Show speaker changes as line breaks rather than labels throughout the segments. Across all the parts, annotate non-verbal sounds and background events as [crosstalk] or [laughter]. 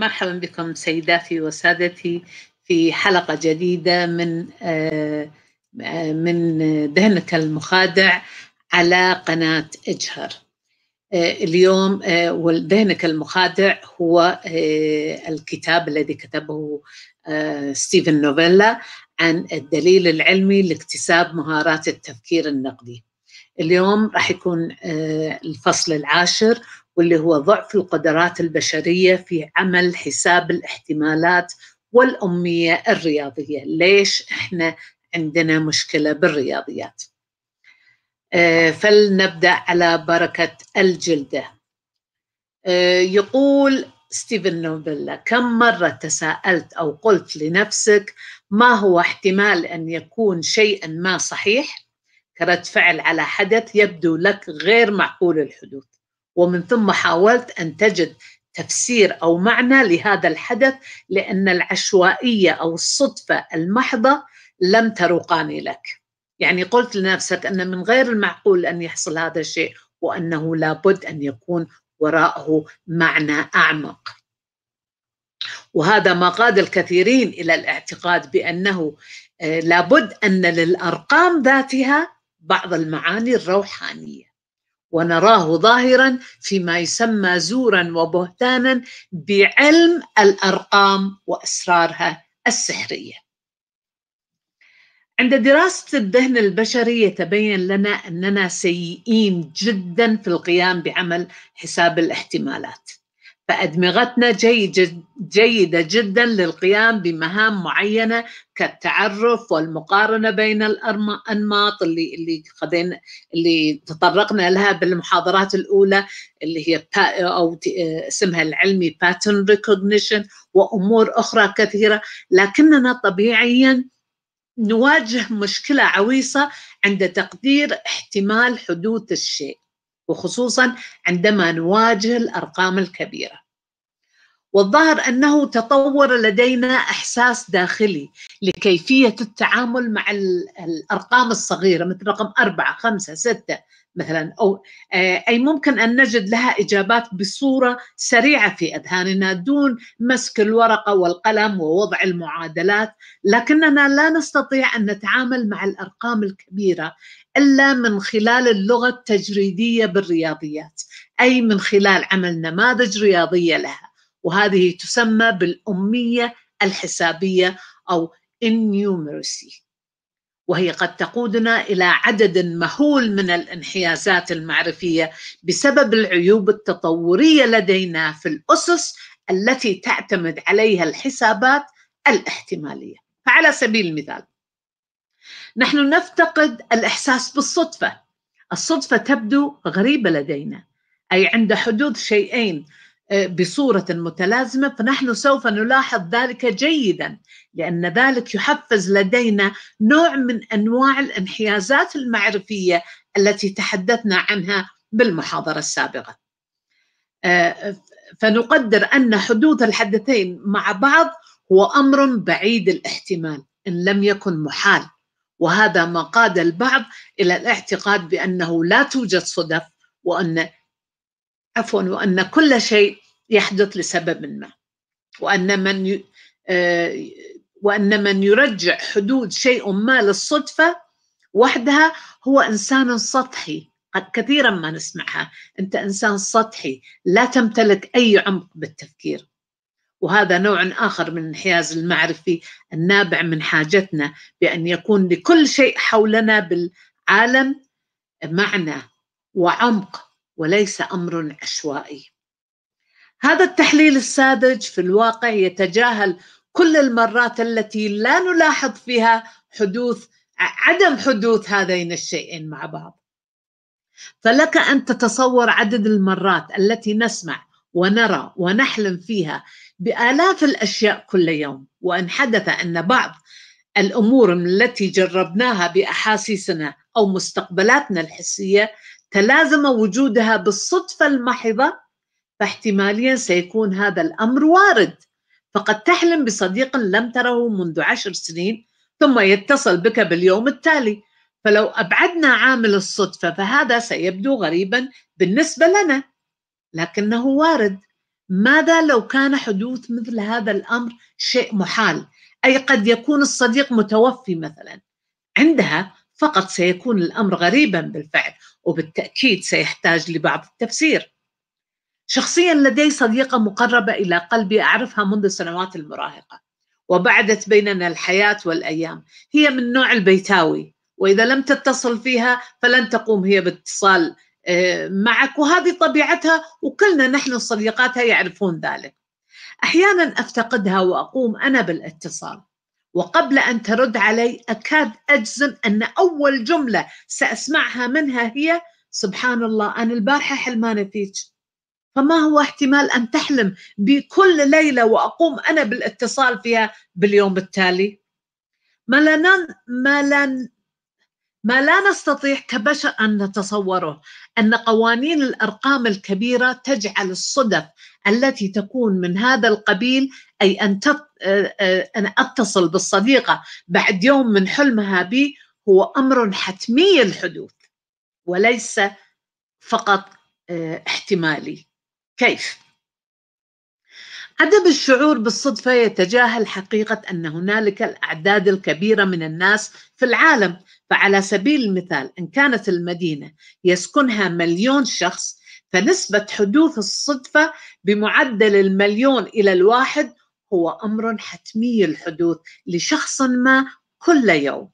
مرحبا بكم سيداتي وسادتي في حلقة جديدة من آه، من دهنك المخادع على قناة إجهر آه، اليوم آه، دهنك المخادع هو الكتاب الذي كتبه ستيفن نوفيلا عن الدليل العلمي لاكتساب مهارات التفكير النقدي اليوم راح يكون الفصل العاشر واللي هو ضعف القدرات البشريه في عمل حساب الاحتمالات والاميه الرياضيه، ليش احنا عندنا مشكله بالرياضيات؟ آه، فلنبدا على بركه الجلده. آه، يقول ستيفن نوبل كم مره تساءلت او قلت لنفسك ما هو احتمال ان يكون شيئا ما صحيح كرد فعل على حدث يبدو لك غير معقول الحدوث ومن ثم حاولت ان تجد تفسير او معنى لهذا الحدث لان العشوائيه او الصدفه المحضه لم ترقاني لك. يعني قلت لنفسك ان من غير المعقول ان يحصل هذا الشيء وانه لابد ان يكون وراءه معنى اعمق. وهذا ما قاد الكثيرين الى الاعتقاد بانه آه، لابد ان للارقام ذاتها بعض المعاني الروحانيه. ونراه ظاهرا فيما يسمى زورا وبهتانا بعلم الارقام واسرارها السحريه. عند دراسه الذهن البشري يتبين لنا اننا سيئين جدا في القيام بعمل حساب الاحتمالات. فأدمغتنا جيد جيدة جدا للقيام بمهام معينة كالتعرف والمقارنة بين الأنماط اللي اللي خذينا اللي تطرقنا لها بالمحاضرات الأولى اللي هي أو اسمها العلمي باترن ريكوجنيشن وأمور أخرى كثيرة لكننا طبيعيا نواجه مشكلة عويصة عند تقدير احتمال حدوث الشيء وخصوصا عندما نواجه الارقام الكبيره والظاهر انه تطور لدينا احساس داخلي لكيفيه التعامل مع الارقام الصغيره مثل رقم أربعة خمسة ستة مثلا او آه، اي ممكن ان نجد لها اجابات بصوره سريعه في اذهاننا دون مسك الورقه والقلم ووضع المعادلات لكننا لا نستطيع ان نتعامل مع الارقام الكبيره إلا من خلال اللغة التجريدية بالرياضيات أي من خلال عمل نماذج رياضية لها وهذه تسمى بالأمية الحسابية أو innumeracy وهي قد تقودنا إلى عدد مهول من الانحيازات المعرفية بسبب العيوب التطورية لدينا في الأسس التي تعتمد عليها الحسابات الاحتمالية فعلى سبيل المثال نحن نفتقد الاحساس بالصدفه الصدفه تبدو غريبه لدينا اي عند حدوث شيئين آه، بصوره متلازمه فنحن سوف نلاحظ ذلك جيدا لان ذلك يحفز لدينا نوع من انواع الانحيازات المعرفيه التي تحدثنا عنها بالمحاضره السابقه آه، فنقدر ان حدوث الحدثين مع بعض هو امر بعيد الاحتمال ان لم يكن محال وهذا ما قاد البعض الى الاعتقاد بانه لا توجد صدف وان عفوا وان كل شيء يحدث لسبب ما وان من آه، وان من يرجع حدود شيء ما للصدفه وحدها هو انسان سطحي كثيرا ما نسمعها انت انسان سطحي لا تمتلك اي عمق بالتفكير وهذا نوع آخر من الانحياز المعرفي النابع من حاجتنا بأن يكون لكل شيء حولنا بالعالم معنى وعمق وليس أمر عشوائي هذا التحليل الساذج في الواقع يتجاهل كل المرات التي لا نلاحظ فيها حدوث عدم حدوث هذين الشيئين مع بعض فلك ان تتصور عدد المرات التي نسمع ونرى ونحلم فيها بالاف الاشياء كل يوم وان حدث ان بعض الامور التي جربناها باحاسيسنا او مستقبلاتنا الحسيه تلازم وجودها بالصدفه المحضه فاحتماليا سيكون هذا الامر وارد فقد تحلم بصديق لم تره منذ عشر سنين ثم يتصل بك باليوم التالي فلو ابعدنا عامل الصدفه فهذا سيبدو غريبا بالنسبه لنا لكنه وارد ماذا لو كان حدوث مثل هذا الامر شيء محال اي قد يكون الصديق متوفي مثلا عندها فقط سيكون الامر غريبا بالفعل وبالتاكيد سيحتاج لبعض التفسير شخصيا لدي صديقه مقربه الى قلبي اعرفها منذ سنوات المراهقه وبعدت بيننا الحياه والايام هي من نوع البيتاوي واذا لم تتصل فيها فلن تقوم هي باتصال معك وهذه طبيعتها وكلنا نحن صديقاتها يعرفون ذلك احيانا افتقدها واقوم انا بالاتصال وقبل ان ترد علي اكاد اجزم ان اول جمله ساسمعها منها هي سبحان الله انا البارحه حلمانه فيك فما هو احتمال ان تحلم بكل ليله واقوم انا بالاتصال فيها باليوم التالي ما لا ما لا ما لا نستطيع كبشر ان نتصوره ان قوانين الارقام الكبيره تجعل الصدف التي تكون من هذا القبيل اي ان آه، آه، اتصل بالصديقه بعد يوم من حلمها بي هو امر حتمي الحدوث وليس فقط آه، احتمالي كيف عدم الشعور بالصدفة يتجاهل حقيقة أن هنالك الأعداد الكبيرة من الناس في العالم فعلى سبيل المثال إن كانت المدينة يسكنها مليون شخص فنسبة حدوث الصدفة بمعدل المليون إلى الواحد هو أمر حتمي الحدوث لشخص ما كل يوم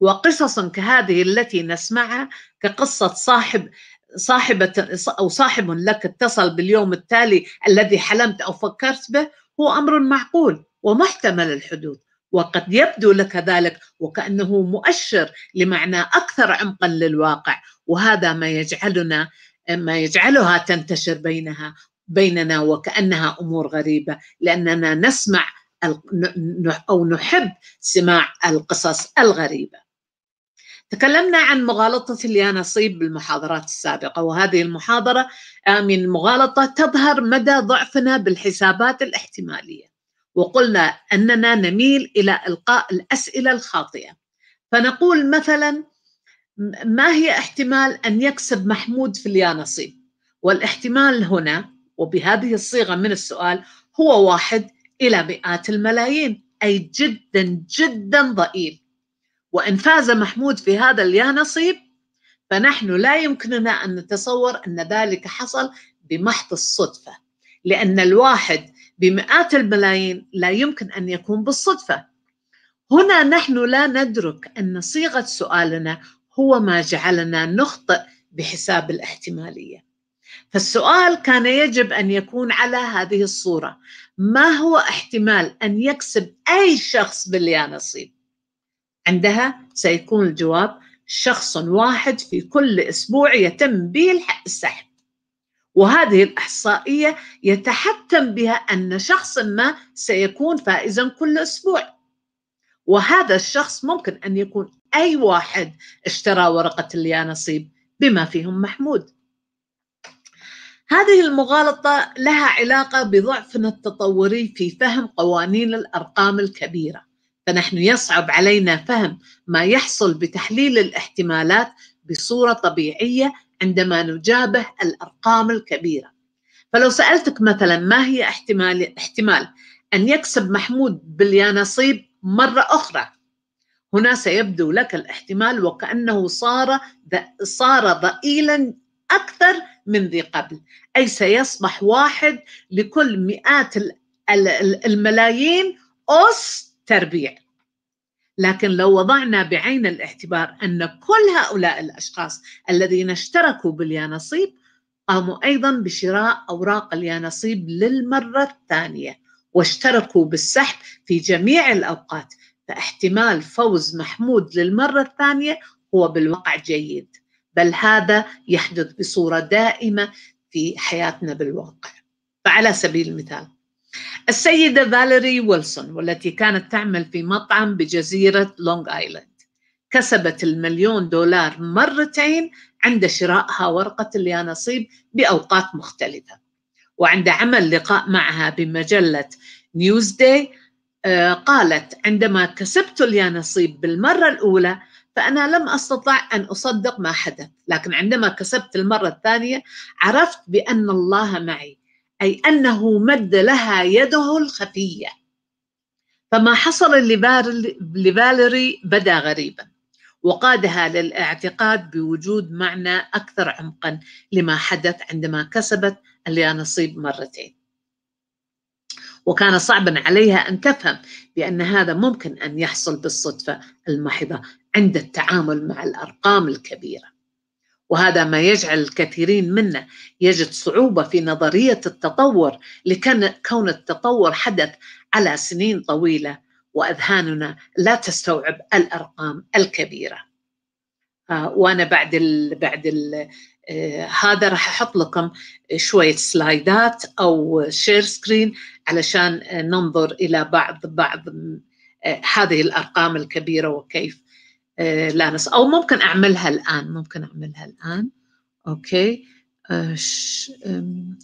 وقصص كهذه التي نسمعها كقصة صاحب صاحبة أو صاحب لك اتصل باليوم التالي الذي حلمت أو فكرت به هو أمر معقول ومحتمل الحدوث وقد يبدو لك ذلك وكأنه مؤشر لمعنى أكثر عمقا للواقع وهذا ما يجعلنا ما يجعلها تنتشر بينها بيننا وكأنها أمور غريبة لأننا نسمع أو نحب سماع القصص الغريبة تكلمنا عن مغالطة اليانصيب بالمحاضرات السابقة وهذه المحاضرة آه، من مغالطة تظهر مدى ضعفنا بالحسابات الاحتمالية وقلنا أننا نميل إلى إلقاء الأسئلة الخاطئة فنقول مثلا ما هي احتمال أن يكسب محمود في اليانصيب والاحتمال هنا وبهذه الصيغة من السؤال هو واحد إلى مئات الملايين أي جدا جدا ضئيل وإن فاز محمود في هذا اليانصيب فنحن لا يمكننا أن نتصور أن ذلك حصل بمحض الصدفة لأن الواحد بمئات الملايين لا يمكن أن يكون بالصدفة هنا نحن لا ندرك أن صيغة سؤالنا هو ما جعلنا نخطئ بحساب الاحتمالية فالسؤال كان يجب أن يكون على هذه الصورة ما هو احتمال أن يكسب أي شخص باليانصيب عندها سيكون الجواب شخص واحد في كل أسبوع يتم به السحب وهذه الإحصائية يتحكم بها أن شخص ما سيكون فائزا كل أسبوع وهذا الشخص ممكن أن يكون أي واحد اشترى ورقة اليانصيب بما فيهم محمود هذه المغالطة لها علاقة بضعفنا التطوري في فهم قوانين الأرقام الكبيرة فنحن يصعب علينا فهم ما يحصل بتحليل الاحتمالات بصوره طبيعيه عندما نجابه الارقام الكبيره فلو سالتك مثلا ما هي احتمال احتمال ان يكسب محمود باليانصيب مره اخرى هنا سيبدو لك الاحتمال وكانه صار صار ضئيلا اكثر من ذي قبل اي سيصبح واحد لكل مئات الملايين أس تربيع لكن لو وضعنا بعين الاعتبار أن كل هؤلاء الأشخاص الذين اشتركوا باليانصيب قاموا أيضا بشراء أوراق اليانصيب للمرة الثانية واشتركوا بالسحب في جميع الأوقات فاحتمال فوز محمود للمرة الثانية هو بالواقع جيد بل هذا يحدث بصورة دائمة في حياتنا بالواقع فعلى سبيل المثال السيدة فاليري ويلسون والتي كانت تعمل في مطعم بجزيرة لونغ آيلاند كسبت المليون دولار مرتين عند شرائها ورقة اليانصيب بأوقات مختلفة وعند عمل لقاء معها بمجلة نيوز داي آه، قالت عندما كسبت اليانصيب بالمرة الأولى فأنا لم أستطع أن أصدق ما حدث لكن عندما كسبت المرة الثانية عرفت بأن الله معي أي أنه مد لها يده الخفية فما حصل لفاليري بدا غريبا وقادها للاعتقاد بوجود معنى أكثر عمقا لما حدث عندما كسبت اليانصيب مرتين وكان صعبا عليها أن تفهم بأن هذا ممكن أن يحصل بالصدفة المحضة عند التعامل مع الأرقام الكبيرة وهذا ما يجعل الكثيرين منا يجد صعوبة في نظرية التطور لكن كون التطور حدث على سنين طويلة وأذهاننا لا تستوعب الأرقام الكبيرة آه وأنا بعد الـ بعد الـ آه هذا راح أحط لكم شوية سلايدات أو شير سكرين علشان آه ننظر إلى بعض بعض آه، هذه الأرقام الكبيرة وكيف آه، لانس او ممكن اعملها الان ممكن اعملها الان اوكي آه،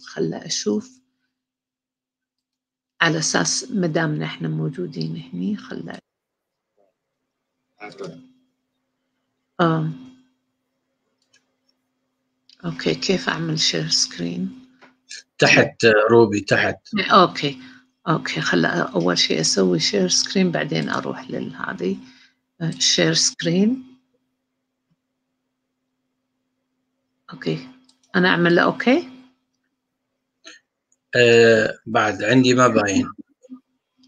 خل اشوف على اساس مدام نحن موجودين هنا خل آه. اوكي كيف اعمل شير سكرين تحت روبي تحت اوكي اوكي خل اول شيء اسوي شير سكرين بعدين اروح للهذه شير آه، سكرين اوكي انا اعمل له اوكي آه بعد عندي ما باين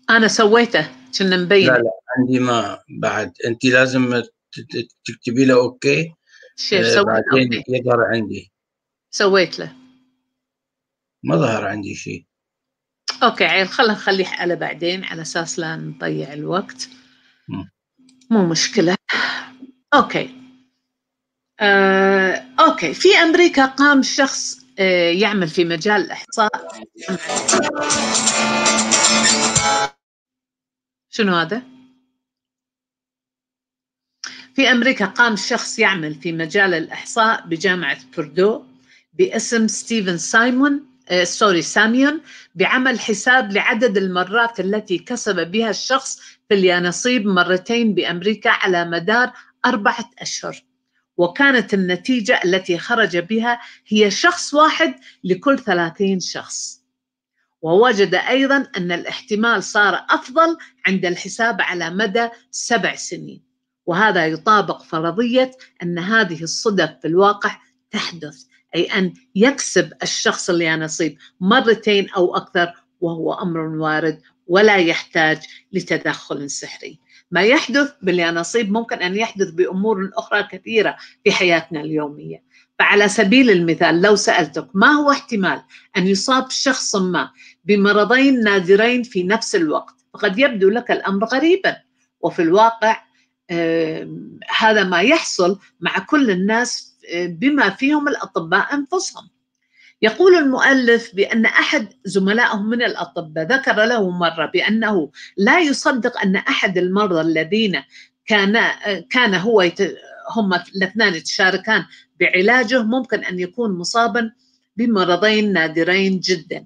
انا سويته كنا مبين لا لا عندي ما بعد انت لازم تكتبي له اوكي شير آه سويت بعدين أوكي. يظهر عندي سويت له ما ظهر عندي شيء اوكي عيل خلنا نخليه على بعدين على اساس لا نضيع الوقت م. مو مشكلة أوكي آه، أوكي في أمريكا قام شخص آه، يعمل في مجال الإحصاء شنو هذا؟ في أمريكا قام شخص يعمل في مجال الإحصاء بجامعة بردو باسم ستيفن سايمون سوري آه، ساميون بعمل حساب لعدد المرات التي كسب بها الشخص في اليانصيب مرتين بأمريكا على مدار أربعة أشهر وكانت النتيجة التي خرج بها هي شخص واحد لكل ثلاثين شخص ووجد أيضا أن الاحتمال صار أفضل عند الحساب على مدى سبع سنين وهذا يطابق فرضية أن هذه الصدف في الواقع تحدث أي أن يكسب الشخص اللي نصيب مرتين أو أكثر وهو أمر وارد ولا يحتاج لتدخل سحري ما يحدث باليانصيب ممكن أن يحدث بأمور أخرى كثيرة في حياتنا اليومية فعلى سبيل المثال لو سألتك ما هو احتمال أن يصاب شخص ما بمرضين نادرين في نفس الوقت فقد يبدو لك الأمر غريبا وفي الواقع هذا ما يحصل مع كل الناس بما فيهم الأطباء أنفسهم يقول المؤلف بأن أحد زملائه من الأطباء ذكر له مرة بأنه لا يصدق أن أحد المرضى الذين كان كان هو هم الاثنان يتشاركان بعلاجه ممكن أن يكون مصابا بمرضين نادرين جدا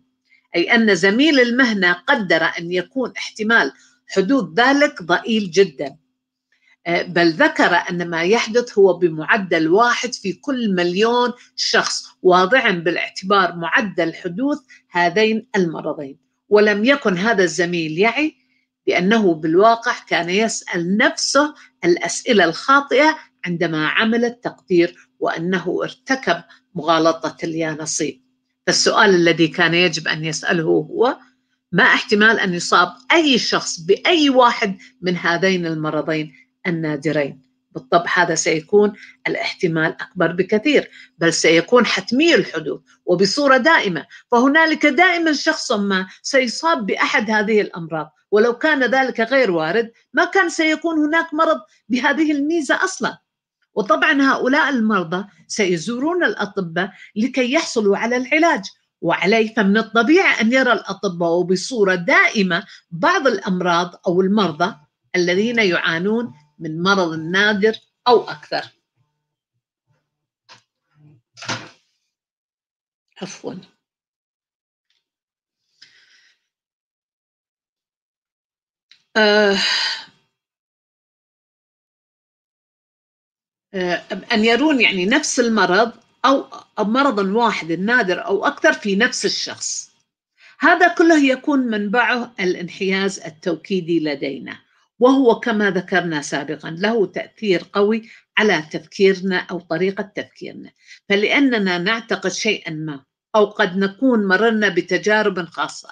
أي أن زميل المهنة قدر أن يكون احتمال حدوث ذلك ضئيل جدا آه، بل ذكر أن ما يحدث هو بمعدل واحد في كل مليون شخص واضعا بالاعتبار معدل حدوث هذين المرضين ولم يكن هذا الزميل يعي بأنه بالواقع كان يسأل نفسه الأسئلة الخاطئة عندما عمل التقدير وأنه ارتكب مغالطة اليانصيب فالسؤال الذي كان يجب أن يسأله هو ما احتمال أن يصاب أي شخص بأي واحد من هذين المرضين النادرين بالطبع هذا سيكون الاحتمال اكبر بكثير بل سيكون حتمي الحدوث وبصوره دائمه فهنالك دائما شخص ما سيصاب باحد هذه الامراض ولو كان ذلك غير وارد ما كان سيكون هناك مرض بهذه الميزه اصلا وطبعا هؤلاء المرضى سيزورون الاطباء لكي يحصلوا على العلاج وعليه فمن الطبيعي ان يرى الاطباء وبصوره دائمه بعض الامراض او المرضى الذين يعانون من مرض نادر أو أكثر عفوا آه, آه، أن يرون يعني نفس المرض أو مرض واحد نادر أو أكثر في نفس الشخص هذا كله يكون منبعه الانحياز التوكيدي لدينا وهو كما ذكرنا سابقا له تاثير قوي على تفكيرنا او طريقه تفكيرنا فلاننا نعتقد شيئا ما او قد نكون مررنا بتجارب خاصه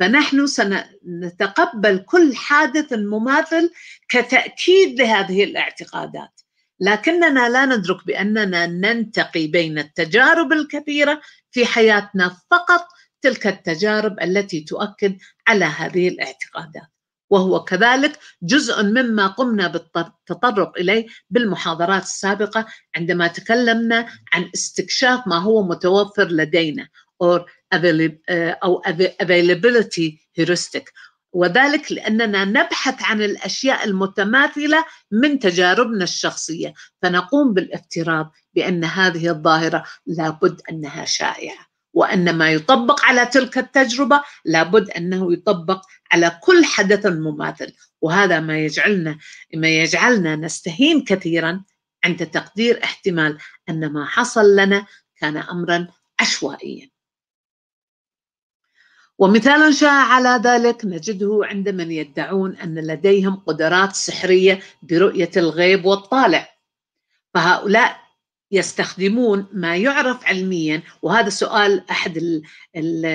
فنحن سنتقبل كل حادث مماثل كتاكيد لهذه الاعتقادات لكننا لا ندرك باننا ننتقي بين التجارب الكثيره في حياتنا فقط تلك التجارب التي تؤكد على هذه الاعتقادات وهو كذلك جزء مما قمنا بالتطرق اليه بالمحاضرات السابقه عندما تكلمنا عن استكشاف ما هو متوفر لدينا or آه، او availability heuristic وذلك لاننا نبحث عن الاشياء المتماثله من تجاربنا الشخصيه فنقوم بالافتراض بان هذه الظاهره لابد انها شائعه وأن ما يطبق على تلك التجربة لابد أنه يطبق على كل حدث مماثل وهذا ما يجعلنا ما يجعلنا نستهين كثيرا عند تقدير احتمال أن ما حصل لنا كان أمرا عشوائيا ومثال شاع على ذلك نجده عند من يدعون أن لديهم قدرات سحرية برؤية الغيب والطالع فهؤلاء يستخدمون ما يعرف علميا وهذا سؤال احد ال ال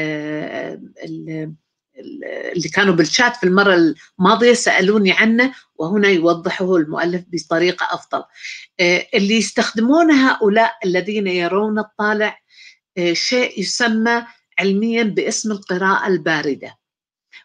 الـ اللي كانوا بالشات في المره الماضيه سالوني عنه وهنا يوضحه المؤلف بطريقه افضل. آه، اللي يستخدمون هؤلاء الذين يرون الطالع آه، شيء يسمى علميا باسم القراءه البارده.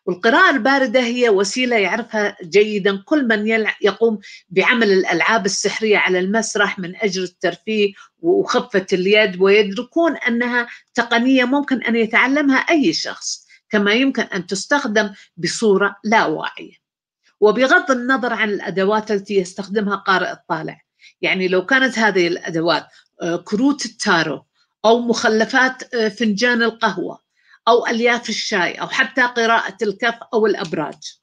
والقراءة الباردة هي وسيلة يعرفها جيدا كل من يقوم بعمل الألعاب السحرية على المسرح من أجل الترفيه وخفة اليد ويدركون أنها تقنية ممكن أن يتعلمها أي شخص كما يمكن أن تستخدم بصورة لا واعية وبغض النظر عن الأدوات التي يستخدمها قارئ الطالع يعني لو كانت هذه الأدوات آه، كروت التارو أو مخلفات آه، فنجان القهوة أو ألياف الشاي أو حتى قراءة الكف أو الأبراج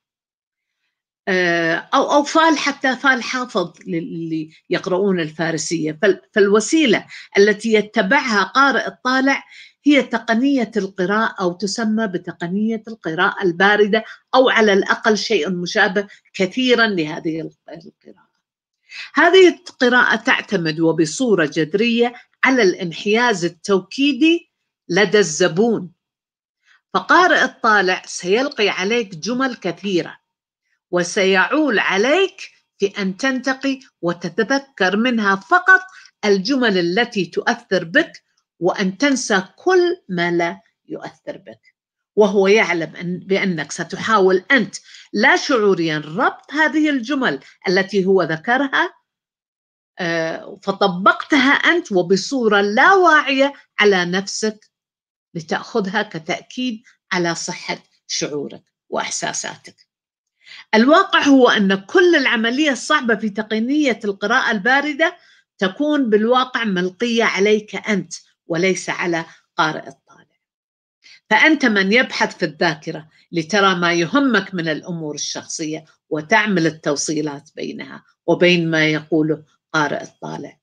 آه، أو أو فال حتى فال حافظ للي يقرؤون الفارسية فالوسيلة التي يتبعها قارئ الطالع هي تقنية القراءة أو تسمى بتقنية القراءة الباردة أو على الأقل شيء مشابه كثيرا لهذه القراءة هذه القراءة تعتمد وبصورة جذرية على الانحياز التوكيدي لدى الزبون فقارئ الطالع سيلقي عليك جمل كثيرة وسيعول عليك في أن تنتقي وتتذكر منها فقط الجمل التي تؤثر بك وأن تنسى كل ما لا يؤثر بك وهو يعلم أن بأنك ستحاول أنت لا شعوريا ربط هذه الجمل التي هو ذكرها آه، فطبقتها أنت وبصورة لا واعية على نفسك لتأخذها كتأكيد على صحة شعورك وإحساساتك الواقع هو أن كل العملية الصعبة في تقنية القراءة الباردة تكون بالواقع ملقية عليك أنت وليس على قارئ الطالع فأنت من يبحث في الذاكرة لترى ما يهمك من الأمور الشخصية وتعمل التوصيلات بينها وبين ما يقوله قارئ الطالع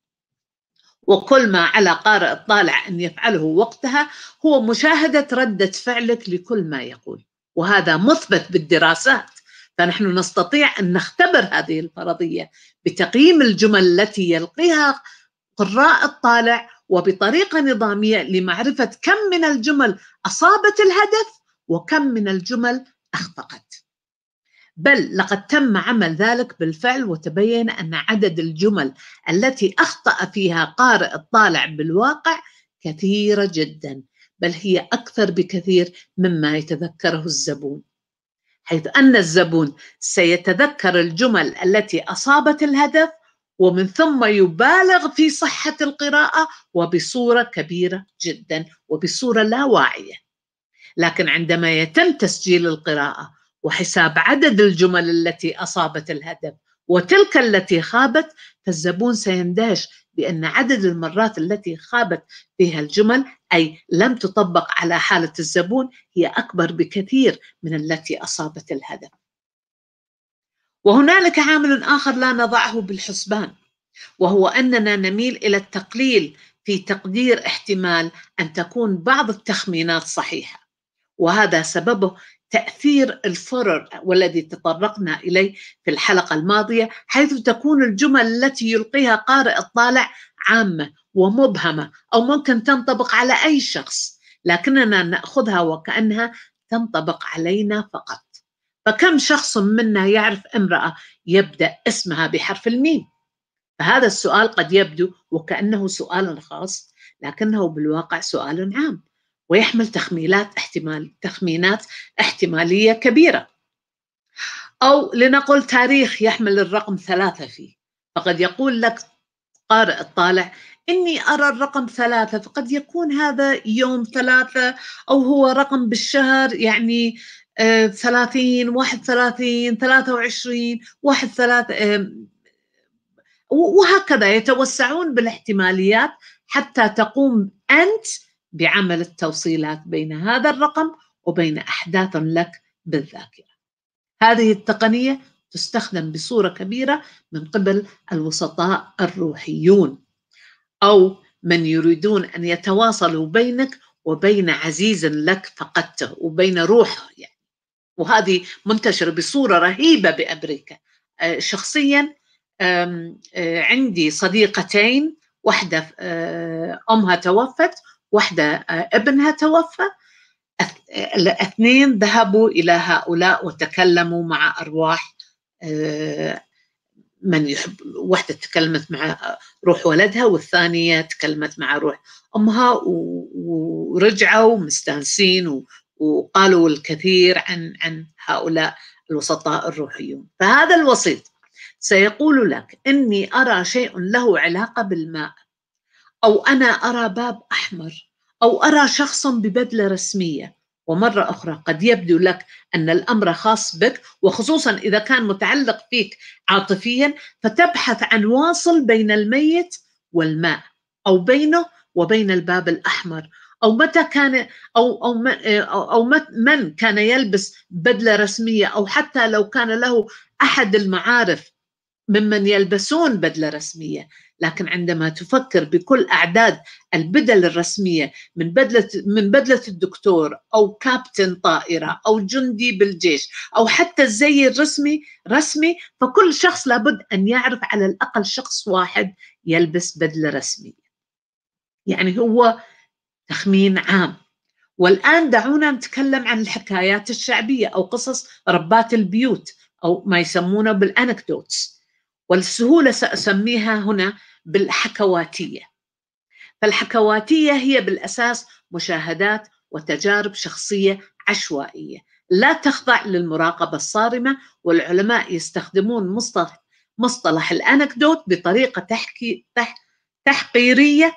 وكل ما على قارئ الطالع أن يفعله وقتها هو مشاهدة ردة فعلك لكل ما يقول وهذا مثبت بالدراسات فنحن نستطيع أن نختبر هذه الفرضية بتقييم الجمل التي يلقيها قراء الطالع وبطريقة نظامية لمعرفة كم من الجمل أصابت الهدف وكم من الجمل أخطأت بل لقد تم عمل ذلك بالفعل وتبين أن عدد الجمل التي أخطأ فيها قارئ الطالع بالواقع كثيرة جدا بل هي أكثر بكثير مما يتذكره الزبون حيث أن الزبون سيتذكر الجمل التي أصابت الهدف ومن ثم يبالغ في صحة القراءة وبصورة كبيرة جدا وبصورة لا واعية لكن عندما يتم تسجيل القراءة وحساب عدد الجمل التي أصابت الهدف وتلك التي خابت فالزبون سيندهش بأن عدد المرات التي خابت فيها الجمل أي لم تطبق على حالة الزبون هي أكبر بكثير من التي أصابت الهدف وهنالك عامل آخر لا نضعه بالحسبان وهو أننا نميل إلى التقليل في تقدير احتمال أن تكون بعض التخمينات صحيحة وهذا سببه تأثير الفرر والذي تطرقنا إليه في الحلقة الماضية حيث تكون الجمل التي يلقيها قارئ الطالع عامة ومبهمة أو ممكن تنطبق على أي شخص لكننا نأخذها وكأنها تنطبق علينا فقط فكم شخص منا يعرف امرأة يبدأ اسمها بحرف الميم فهذا السؤال قد يبدو وكأنه سؤال خاص لكنه بالواقع سؤال عام ويحمل تخميلات احتمال تخمينات احتمالية كبيرة أو لنقل تاريخ يحمل الرقم ثلاثة فيه فقد يقول لك قارئ الطالع إني أرى الرقم ثلاثة فقد يكون هذا يوم ثلاثة أو هو رقم بالشهر يعني آه، ثلاثين واحد ثلاثين ثلاثة وعشرين واحد ثلاثة آه، وهكذا يتوسعون بالاحتماليات حتى تقوم أنت بعمل التوصيلات بين هذا الرقم وبين أحداث لك بالذاكرة هذه التقنية تستخدم بصورة كبيرة من قبل الوسطاء الروحيون أو من يريدون أن يتواصلوا بينك وبين عزيز لك فقدته وبين روحه يعني وهذه منتشرة بصورة رهيبة بأمريكا آه، شخصيا آه، عندي صديقتين واحدة آه، أمها توفت واحدة آه، ابنها توفى آه، الاثنين ذهبوا إلى هؤلاء وتكلموا مع أرواح آه، من يحب واحدة تكلمت مع روح ولدها والثانية تكلمت مع روح أمها ورجعوا مستانسين وقالوا الكثير عن عن هؤلاء الوسطاء الروحيون فهذا الوسيط سيقول لك إني أرى شيء له علاقة بالماء أو أنا أرى باب أحمر أو أرى شخص ببدلة رسمية ومرة أخرى قد يبدو لك أن الأمر خاص بك وخصوصا إذا كان متعلق فيك عاطفيا فتبحث عن واصل بين الميت والماء أو بينه وبين الباب الأحمر أو متى كان أو أو أو من كان يلبس بدلة رسمية أو حتى لو كان له أحد المعارف ممن يلبسون بدلة رسمية لكن عندما تفكر بكل أعداد البدل الرسمية من بدلة من بدلة الدكتور أو كابتن طائرة أو جندي بالجيش أو حتى الزي الرسمي رسمي فكل شخص لابد أن يعرف على الأقل شخص واحد يلبس بدلة رسمية يعني هو تخمين عام والآن دعونا نتكلم عن الحكايات الشعبية أو قصص ربات البيوت أو ما يسمونه بالأنكدوتس والسهولة سأسميها هنا بالحكواتيه فالحكواتيه هي بالاساس مشاهدات وتجارب شخصيه عشوائيه لا تخضع للمراقبه الصارمه والعلماء يستخدمون مصطلح مصطلح الانكدوت بطريقه تحكي تح تحقيريه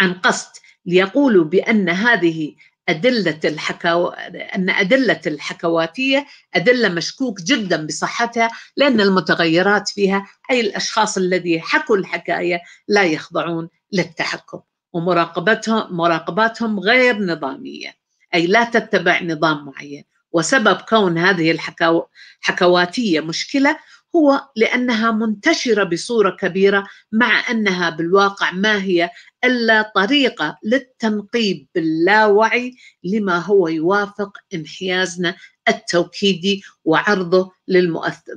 عن قصد ليقولوا بان هذه أدلة الحكاو أن أدلة الحكواتية أدلة مشكوك جدا بصحتها لأن المتغيرات فيها أي الأشخاص الذي حكوا الحكاية لا يخضعون للتحكم ومراقبتهم مراقباتهم غير نظامية أي لا تتبع نظام معين وسبب كون هذه الحكواتية حكواتيه مشكلة هو لأنها منتشرة بصورة كبيرة مع أنها بالواقع ما هي الا طريقه للتنقيب باللاوعي لما هو يوافق انحيازنا التوكيدي وعرضه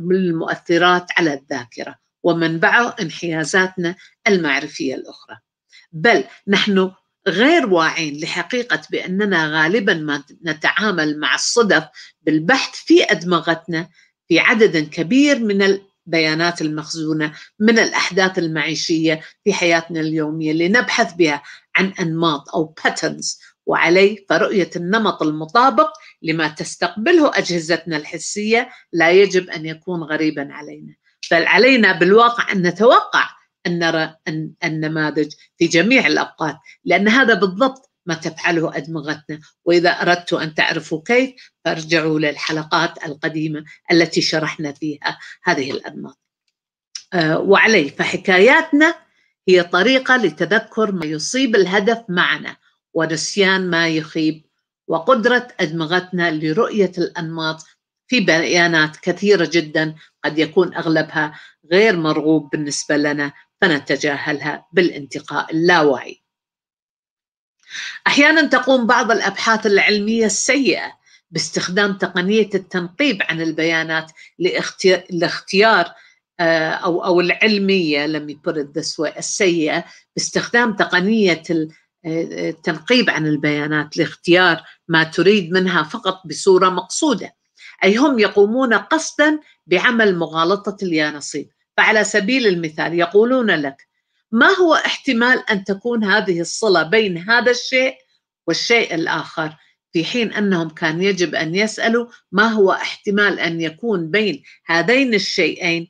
للمؤثرات على الذاكرة ومنبعه انحيازاتنا المعرفية الأخرى بل نحن غير واعين لحقيقة بأننا غالبا ما نتعامل مع الصدف بالبحث في أدمغتنا في عدد كبير من البيانات المخزونه من الاحداث المعيشيه في حياتنا اليوميه لنبحث بها عن انماط او باترنز وعليه فرؤيه النمط المطابق لما تستقبله اجهزتنا الحسيه لا يجب ان يكون غريبا علينا بل علينا بالواقع ان نتوقع ان نرى النماذج في جميع الاوقات لان هذا بالضبط ما تفعله أدمغتنا وإذا أردت أن تعرفوا كيف فارجعوا للحلقات القديمة التي شرحنا فيها هذه الأنماط آه، وعليه فحكاياتنا هي طريقة لتذكر ما يصيب الهدف معنا ونسيان ما يخيب وقدرة أدمغتنا لرؤية الأنماط في بيانات كثيرة جدا قد يكون أغلبها غير مرغوب بالنسبة لنا فنتجاهلها بالانتقاء اللاواعي احيانا تقوم بعض الابحاث العلميه السيئه باستخدام تقنيه التنقيب عن البيانات لاختيار آه، او او العلميه لم يبرد ذس السيئه باستخدام تقنيه آه، التنقيب عن البيانات لاختيار ما تريد منها فقط بصوره مقصوده اي هم يقومون قصدا بعمل مغالطه اليانصيب فعلى سبيل المثال يقولون لك ما هو احتمال ان تكون هذه الصله بين هذا الشيء والشيء الاخر في حين انهم كان يجب ان يسالوا ما هو احتمال ان يكون بين هذين الشيئين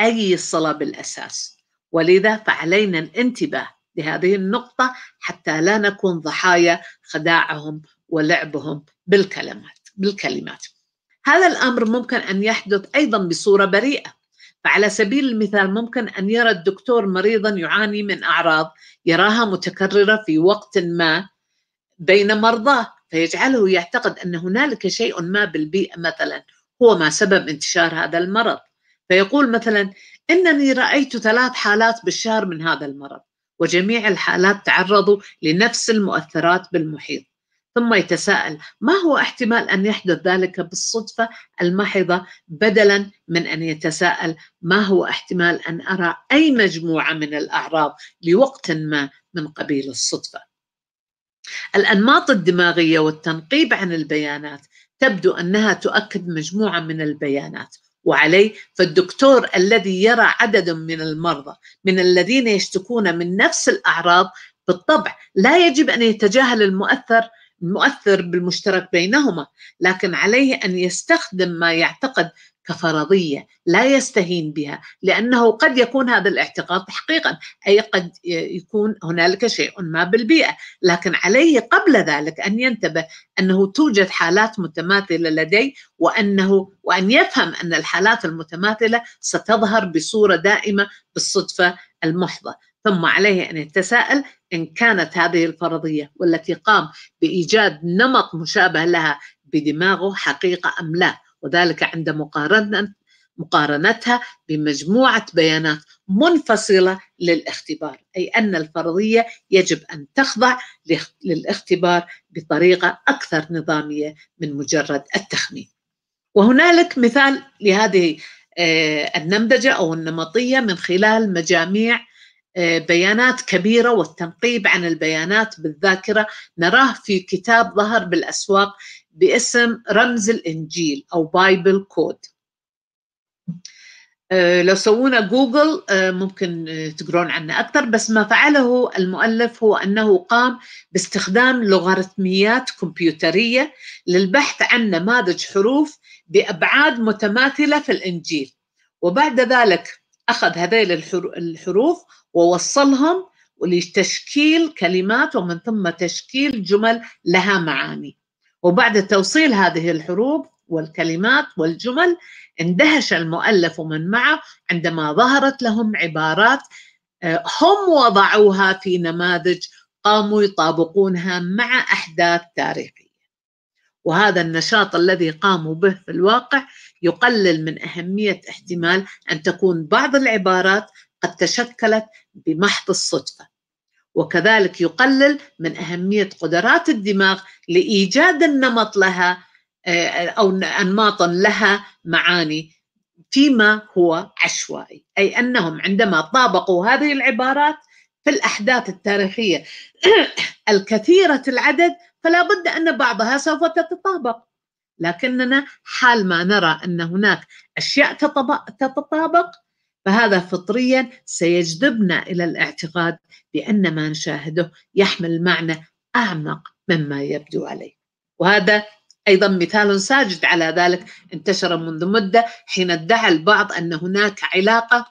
اي صله بالاساس ولذا فعلينا الانتباه لهذه النقطه حتى لا نكون ضحايا خداعهم ولعبهم بالكلمات بالكلمات هذا الامر ممكن ان يحدث ايضا بصوره بريئه فعلى سبيل المثال ممكن أن يرى الدكتور مريضا يعاني من أعراض يراها متكررة في وقت ما بين مرضاه فيجعله يعتقد أن هنالك شيء ما بالبيئة مثلا هو ما سبب انتشار هذا المرض فيقول مثلا إنني رأيت ثلاث حالات بالشهر من هذا المرض وجميع الحالات تعرضوا لنفس المؤثرات بالمحيط ثم يتساءل ما هو احتمال ان يحدث ذلك بالصدفه المحضه بدلا من ان يتساءل ما هو احتمال ان ارى اي مجموعه من الاعراض لوقت ما من قبيل الصدفه. الانماط الدماغيه والتنقيب عن البيانات تبدو انها تؤكد مجموعه من البيانات وعلي فالدكتور الذي يرى عدد من المرضى من الذين يشتكون من نفس الاعراض بالطبع لا يجب ان يتجاهل المؤثر مؤثر بالمشترك بينهما لكن عليه ان يستخدم ما يعتقد كفرضيه لا يستهين بها لانه قد يكون هذا الاعتقاد تحقيقا اي قد يكون هنالك شيء ما بالبيئه لكن عليه قبل ذلك ان ينتبه انه توجد حالات متماثله لديه وانه وان يفهم ان الحالات المتماثله ستظهر بصوره دائمه بالصدفه المحضه ثم عليه أن يتساءل إن كانت هذه الفرضية والتي قام بإيجاد نمط مشابه لها بدماغه حقيقة أم لا وذلك عند مقارنة مقارنتها بمجموعة بيانات منفصلة للاختبار أي أن الفرضية يجب أن تخضع للاختبار بطريقة أكثر نظامية من مجرد التخمين وهنالك مثال لهذه آه، النمذجة أو النمطية من خلال مجاميع آه، بيانات كبيرة والتنقيب عن البيانات بالذاكرة نراه في كتاب ظهر بالأسواق باسم رمز الإنجيل أو بايبل آه، كود لو سوونا جوجل آه، ممكن تقرون عنه أكثر بس ما فعله المؤلف هو أنه قام باستخدام لوغاريتميات كمبيوترية للبحث عن نماذج حروف بأبعاد متماثلة في الإنجيل وبعد ذلك أخذ هذيل الحروف ووصلهم لتشكيل كلمات ومن ثم تشكيل جمل لها معاني وبعد توصيل هذه الحروف والكلمات والجمل اندهش المؤلف من معه عندما ظهرت لهم عبارات آه، هم وضعوها في نماذج قاموا يطابقونها مع أحداث تاريخية وهذا النشاط الذي قاموا به في الواقع يقلل من أهمية احتمال أن تكون بعض العبارات قد تشكلت بمحض الصدفة وكذلك يقلل من أهمية قدرات الدماغ لإيجاد النمط لها آه، أو أنماطا لها معاني فيما هو عشوائي أي أنهم عندما طابقوا هذه العبارات في الأحداث التاريخية [coughs] الكثيرة العدد فلا بد أن بعضها سوف تتطابق لكننا حال ما نرى ان هناك اشياء تتطابق فهذا فطريا سيجذبنا الى الاعتقاد بان ما نشاهده يحمل معنى اعمق مما يبدو عليه وهذا ايضا مثال ساجد على ذلك انتشر منذ مده حين ادعى البعض ان هناك علاقه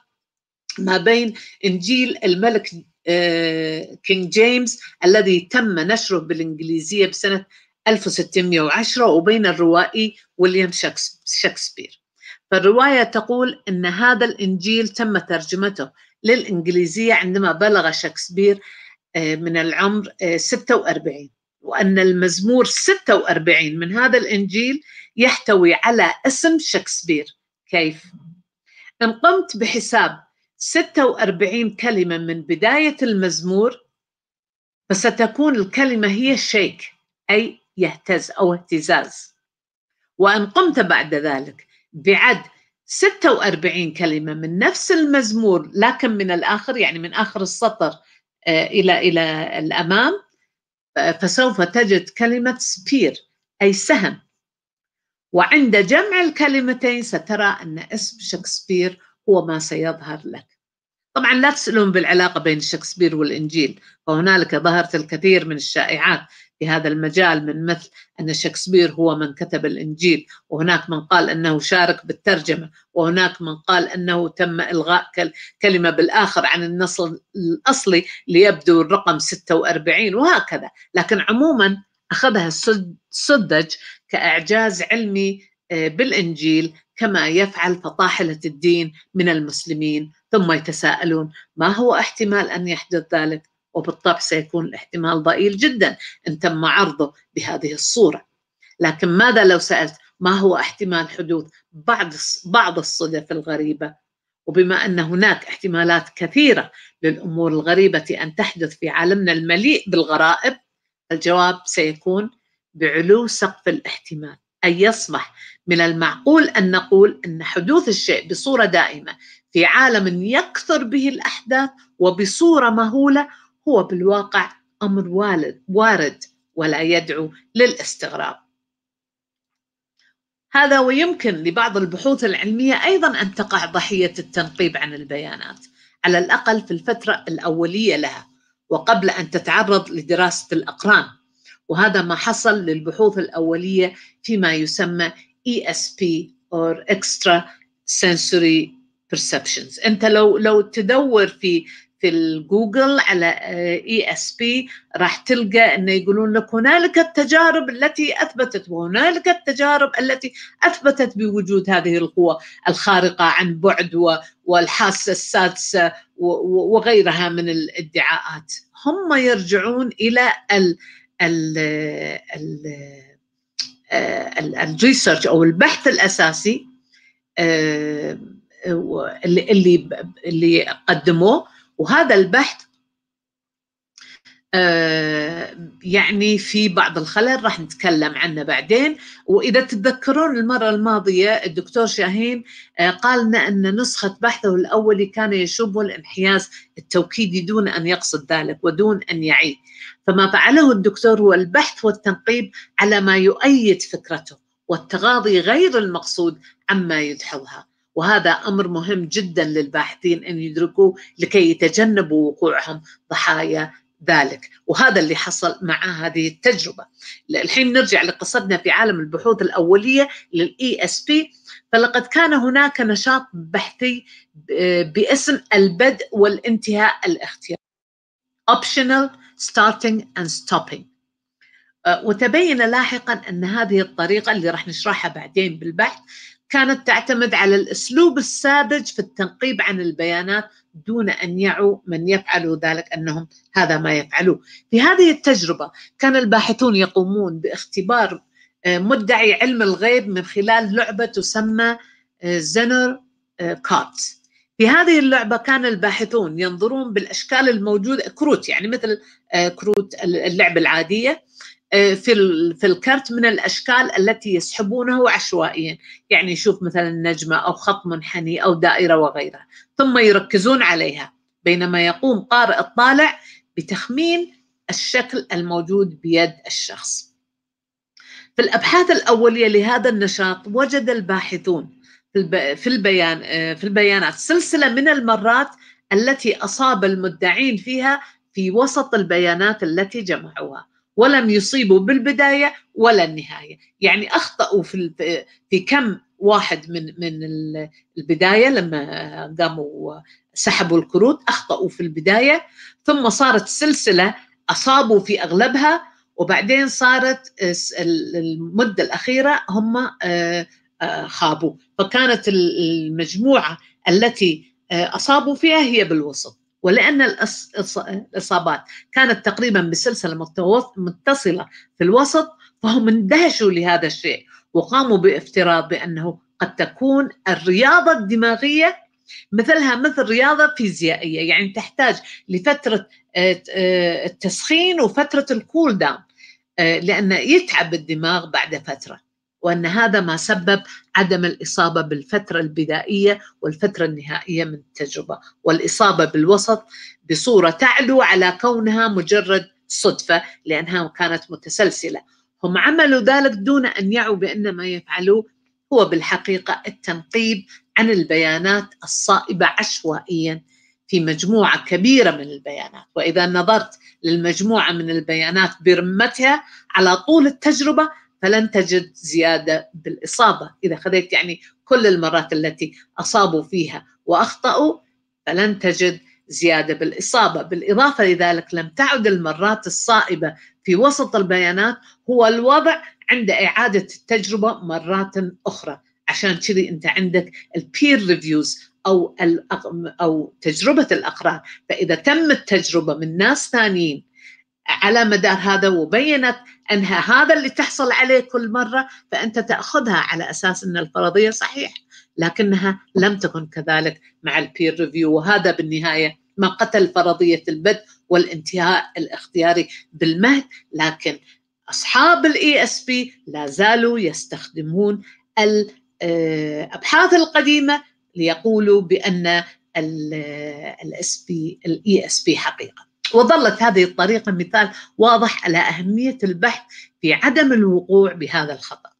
ما بين انجيل الملك آه، كينج جيمس الذي تم نشره بالانجليزيه بسنه 1610 وبين الروائي ويليام شكسبير فالرواية تقول أن هذا الإنجيل تم ترجمته للإنجليزية عندما بلغ شكسبير آه، من العمر 46 آه، وأن المزمور 46 من هذا الإنجيل يحتوي على اسم شكسبير كيف؟ إن قمت بحساب 46 كلمة من بداية المزمور فستكون الكلمة هي شيك أي يهتز أو اهتزاز وإن قمت بعد ذلك بعد 46 كلمة من نفس المزمور لكن من الآخر يعني من آخر السطر آه، إلى إلى الأمام آه، فسوف تجد كلمة سبير أي سهم وعند جمع الكلمتين سترى أن اسم شكسبير هو ما سيظهر لك طبعا لا تسألون بالعلاقة بين شكسبير والإنجيل فهنالك ظهرت الكثير من الشائعات في هذا المجال من مثل أن شكسبير هو من كتب الإنجيل وهناك من قال أنه شارك بالترجمة وهناك من قال أنه تم إلغاء كلمة بالآخر عن النص الأصلي ليبدو الرقم 46 وهكذا لكن عموما أخذها السذج كإعجاز علمي آه، بالإنجيل كما يفعل فطاحلة الدين من المسلمين ثم يتساءلون ما هو احتمال أن يحدث ذلك وبالطبع سيكون الاحتمال ضئيل جدا ان تم عرضه بهذه الصوره لكن ماذا لو سالت ما هو احتمال حدوث بعض بعض الصدف الغريبه وبما ان هناك احتمالات كثيره للامور الغريبه ان تحدث في عالمنا المليء بالغرائب الجواب سيكون بعلو سقف الاحتمال أي يصبح من المعقول أن نقول أن حدوث الشيء بصورة دائمة في عالم يكثر به الأحداث وبصورة مهولة هو بالواقع أمر وارد ولا يدعو للاستغراب هذا ويمكن لبعض البحوث العلمية أيضا أن تقع ضحية التنقيب عن البيانات على الأقل في الفترة الأولية لها وقبل أن تتعرض لدراسة الأقران وهذا ما حصل للبحوث الأولية فيما يسمى ESP or Extra Sensory Perceptions أنت لو لو تدور في في الجوجل على اي اس بي راح تلقى انه يقولون لك هنالك التجارب التي اثبتت وهنالك التجارب التي اثبتت بوجود هذه القوه الخارقه عن بعد والحاسه السادسه وغيرها من الادعاءات هم يرجعون الى ال ال ال آه، الريسيرش او البحث الاساسي آه، اللي اللي قدموه وهذا البحث آه، يعني في بعض الخلل راح نتكلم عنه بعدين وإذا تتذكرون المرة الماضية الدكتور شاهين آه، قال لنا أن نسخة بحثه الأولي كان يشوب الانحياز التوكيدي دون أن يقصد ذلك ودون أن يعي فما فعله الدكتور هو البحث والتنقيب على ما يؤيد فكرته والتغاضي غير المقصود عما يدحضها وهذا امر مهم جدا للباحثين ان يدركوا لكي يتجنبوا وقوعهم ضحايا ذلك وهذا اللي حصل مع هذه التجربه الحين نرجع لقصتنا في عالم البحوث الاوليه للاي اس e بي فلقد كان هناك نشاط بحثي باسم البدء والانتهاء الاختياري optional starting and stopping أه، وتبين لاحقا ان هذه الطريقه اللي راح نشرحها بعدين بالبحث كانت تعتمد على الاسلوب الساذج في التنقيب عن البيانات دون ان يعوا من يفعل ذلك انهم هذا ما يفعلوه. في هذه التجربه كان الباحثون يقومون باختبار آه، مدعي علم الغيب من خلال لعبه تسمى زنر آه، كات. آه، في هذه اللعبه كان الباحثون ينظرون بالاشكال الموجوده كروت يعني مثل كروت اللعبه العاديه آه، في في الكرت من الاشكال التي يسحبونه عشوائيا، يعني يشوف مثلا نجمه او خط منحني او دائره وغيرها، ثم يركزون عليها، بينما يقوم قارئ الطالع بتخمين الشكل الموجود بيد الشخص. في الابحاث الاوليه لهذا النشاط وجد الباحثون في البيان آه، في البيانات سلسله من المرات التي اصاب المدعين فيها في وسط البيانات التي جمعوها. ولم يصيبوا بالبدايه ولا النهايه، يعني اخطاوا في في كم واحد من من البدايه لما قاموا سحبوا الكروت اخطاوا في البدايه ثم صارت سلسله اصابوا في اغلبها وبعدين صارت المده الاخيره هم آه، آه، خابوا فكانت المجموعه التي آه، اصابوا فيها هي بالوسط ولأن الإصابات كانت تقريبا بسلسلة متصلة في الوسط فهم اندهشوا لهذا الشيء وقاموا بافتراض بأنه قد تكون الرياضة الدماغية مثلها مثل رياضة فيزيائية يعني تحتاج لفترة آه، آه، التسخين وفترة الكول داون آه، لأن يتعب الدماغ بعد فترة وان هذا ما سبب عدم الاصابه بالفتره البدائيه والفتره النهائيه من التجربه والاصابه بالوسط بصوره تعلو على كونها مجرد صدفه لانها كانت متسلسله هم عملوا ذلك دون ان يعوا بان ما يفعلوه هو بالحقيقه التنقيب عن البيانات الصائبه عشوائيا في مجموعه كبيره من البيانات واذا نظرت للمجموعه من البيانات برمتها على طول التجربه فلن تجد زياده بالاصابه اذا خذيت يعني كل المرات التي اصابوا فيها واخطاوا فلن تجد زياده بالاصابه، بالاضافه لذلك لم تعد المرات الصائبه في وسط البيانات هو الوضع عند اعاده التجربه مرات اخرى، عشان كذي انت عندك البير ريفيوز او او تجربه الاقران، فاذا تم التجربه من ناس ثانيين على مدار هذا وبينت انها هذا اللي تحصل عليه كل مره فانت تاخذها على اساس ان الفرضيه صحيحه لكنها لم تكن كذلك مع البير ريفيو وهذا بالنهايه ما قتل فرضيه البدء والانتهاء الاختياري بالمهد لكن اصحاب الاي اس e بي لا زالوا يستخدمون الابحاث آه، القديمه ليقولوا بان الاس آه، بي الاي اس بي e حقيقه وظلت هذه الطريقة مثال واضح على أهمية البحث في عدم الوقوع بهذا الخطأ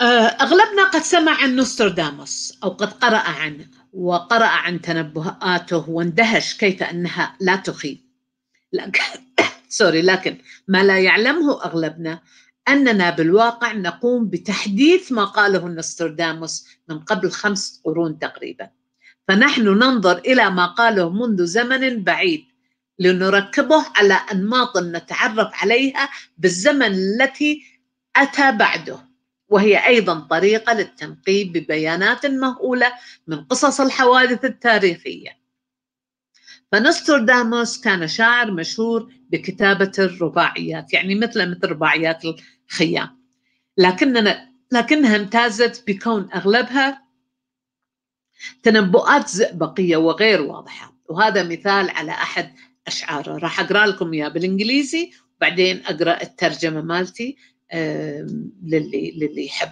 آه، أغلبنا قد سمع عن نوسترداموس أو قد قرأ عنه وقرأ عن تنبؤاته واندهش كيف أنها لا تخيب [coughs] سوري لكن ما لا يعلمه أغلبنا أننا بالواقع نقوم بتحديث ما قاله نوسترداموس من قبل خمس قرون تقريباً فنحن ننظر الى ما قاله منذ زمن بعيد لنركبه على انماط نتعرف عليها بالزمن التي اتى بعده وهي ايضا طريقه للتنقيب ببيانات مهوله من قصص الحوادث التاريخيه فنسترداموس كان شاعر مشهور بكتابه الرباعيات يعني مثل مثل رباعيات الخيام لكننا لكنها امتازت بكون اغلبها تنبؤات زئبقية وغير واضحة وهذا مثال على أحد أشعاره راح أقرأ لكم إياه بالإنجليزي وبعدين أقرأ الترجمة مالتي للي, للي يحب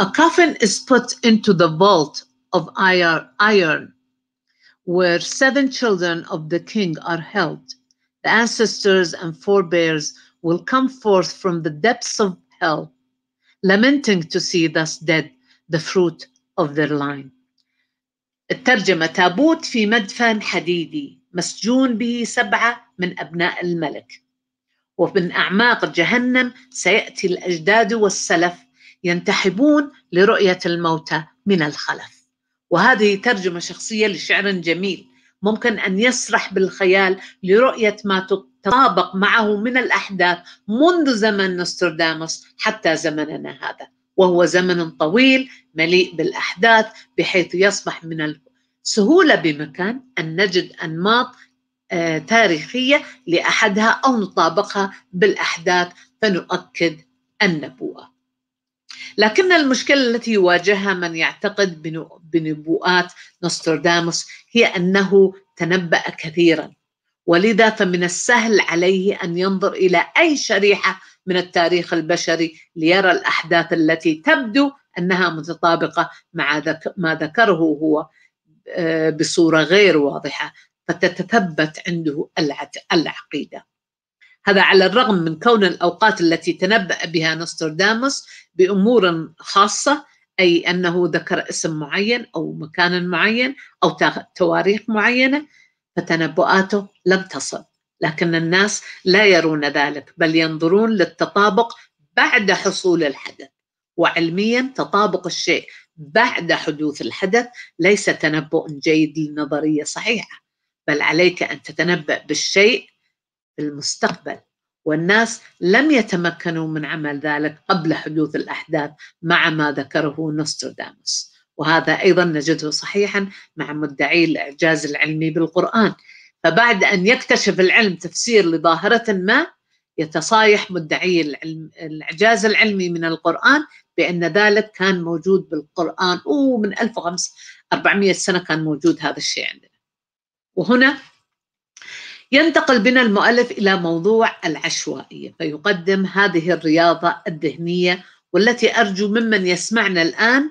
A coffin is put into the vault of iron where seven children of the king are held. The ancestors and forebears will come forth from the depths of hell, lamenting to see thus dead the fruit of their line. الترجمة تابوت في مدفن حديدي مسجون به سبعة من أبناء الملك ومن أعماق جهنم سيأتي الأجداد والسلف ينتحبون لرؤية الموتى من الخلف وهذه ترجمة شخصية لشعر جميل ممكن أن يسرح بالخيال لرؤية ما تطابق معه من الأحداث منذ زمن نوستراداموس حتى زمننا هذا وهو زمن طويل مليء بالاحداث بحيث يصبح من السهوله بمكان ان نجد انماط آه، تاريخيه لاحدها او نطابقها بالاحداث فنؤكد النبوءه. لكن المشكله التي يواجهها من يعتقد بنبوءات نوستردامس هي انه تنبأ كثيرا ولذا فمن السهل عليه ان ينظر الى اي شريحه من التاريخ البشري ليرى الاحداث التي تبدو انها متطابقه مع ما ذكره هو آه، بصوره غير واضحه فتتثبت عنده العقيده. هذا على الرغم من كون الاوقات التي تنبأ بها نوسترداموس بامور خاصه اي انه ذكر اسم معين او مكان معين او تواريخ معينه فتنبؤاته لم تصل لكن الناس لا يرون ذلك بل ينظرون للتطابق بعد حصول الحدث وعلميا تطابق الشيء بعد حدوث الحدث ليس تنبؤ جيد للنظريه صحيحه بل عليك ان تتنبا بالشيء في المستقبل والناس لم يتمكنوا من عمل ذلك قبل حدوث الاحداث مع ما ذكره نوستراداموس وهذا أيضا نجده صحيحا مع مدعي الإعجاز العلمي بالقرآن فبعد أن يكتشف العلم تفسير لظاهرة ما يتصايح مدعي العلم الإعجاز العلمي من القرآن بأن ذلك كان موجود بالقرآن ومن 1400 سنة كان موجود هذا الشيء عندنا وهنا ينتقل بنا المؤلف إلى موضوع العشوائية فيقدم هذه الرياضة الذهنية والتي أرجو ممن يسمعنا الآن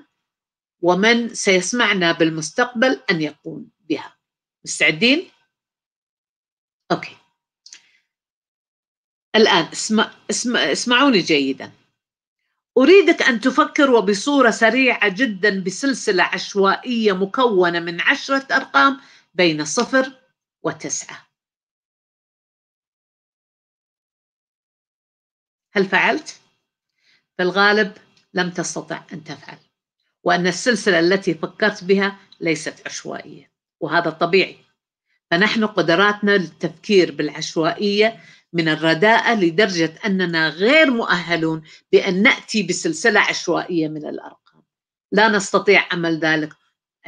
ومن سيسمعنا بالمستقبل أن يقوم بها مستعدين؟ أوكي الآن اسمع اسمع اسمعوني جيدا أريدك أن تفكر وبصورة سريعة جدا بسلسلة عشوائية مكونة من عشرة أرقام بين صفر وتسعة هل فعلت؟ في الغالب لم تستطع أن تفعل وأن السلسلة التي فكرت بها ليست عشوائية وهذا طبيعي فنحن قدراتنا للتفكير بالعشوائية من الرداءة لدرجة أننا غير مؤهلون بأن نأتي بسلسلة عشوائية من الأرقام لا نستطيع عمل ذلك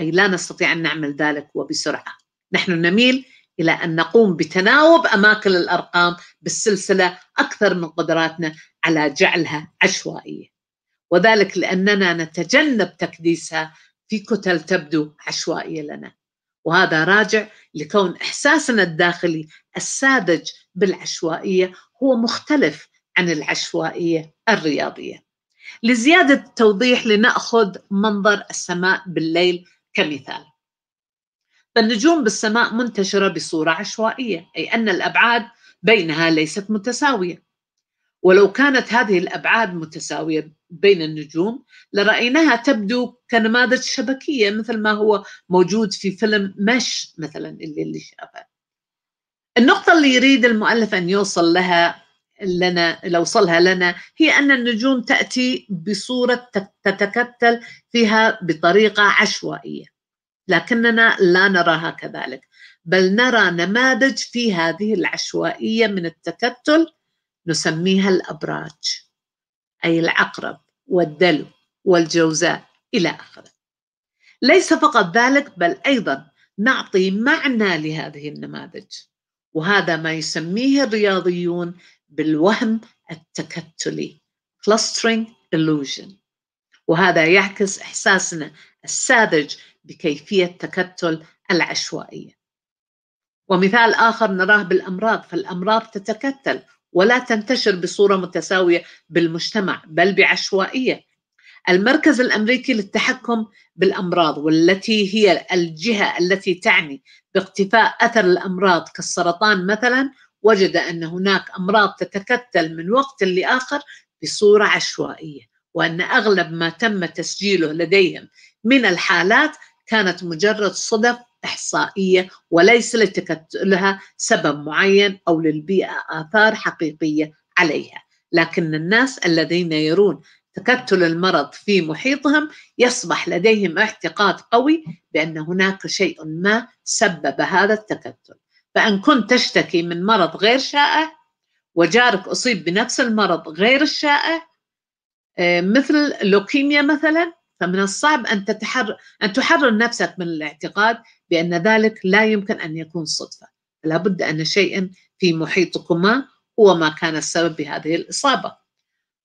أي لا نستطيع أن نعمل ذلك وبسرعة نحن نميل إلى أن نقوم بتناوب أماكن الأرقام بالسلسلة أكثر من قدراتنا على جعلها عشوائية وذلك لأننا نتجنب تكديسها في كتل تبدو عشوائية لنا وهذا راجع لكون إحساسنا الداخلي الساذج بالعشوائية هو مختلف عن العشوائية الرياضية لزيادة التوضيح لنأخذ منظر السماء بالليل كمثال فالنجوم بالسماء منتشرة بصورة عشوائية أي أن الأبعاد بينها ليست متساوية ولو كانت هذه الأبعاد متساوية بين النجوم لرأيناها تبدو كنماذج شبكية مثل ما هو موجود في فيلم مش مثلا اللي, اللي شافه النقطة اللي يريد المؤلف أن يوصل لها لنا لو وصلها لنا هي أن النجوم تأتي بصورة تتكتل فيها بطريقة عشوائية لكننا لا نراها كذلك بل نرى نماذج في هذه العشوائية من التكتل نسميها الأبراج أي العقرب والدلو والجوزاء إلى آخره ليس فقط ذلك بل أيضا نعطي معنى لهذه النماذج وهذا ما يسميه الرياضيون بالوهم التكتلي clustering illusion وهذا يعكس إحساسنا الساذج بكيفية تكتل العشوائية ومثال آخر نراه بالأمراض فالأمراض تتكتل ولا تنتشر بصوره متساويه بالمجتمع بل بعشوائيه. المركز الامريكي للتحكم بالامراض والتي هي الجهه التي تعني باقتفاء اثر الامراض كالسرطان مثلا وجد ان هناك امراض تتكتل من وقت لاخر بصوره عشوائيه وان اغلب ما تم تسجيله لديهم من الحالات كانت مجرد صدف إحصائية وليس لها سبب معين أو للبيئة آثار حقيقية عليها لكن الناس الذين يرون تكتل المرض في محيطهم يصبح لديهم اعتقاد قوي بأن هناك شيء ما سبب هذا التكتل فإن كنت تشتكي من مرض غير شائع وجارك أصيب بنفس المرض غير الشائع آه، مثل لوكيميا مثلا فمن الصعب أن, تتحر... أن تحرر نفسك من الاعتقاد بأن ذلك لا يمكن أن يكون صدفة لابد أن شيئا في محيطكما هو ما كان السبب بهذه الإصابة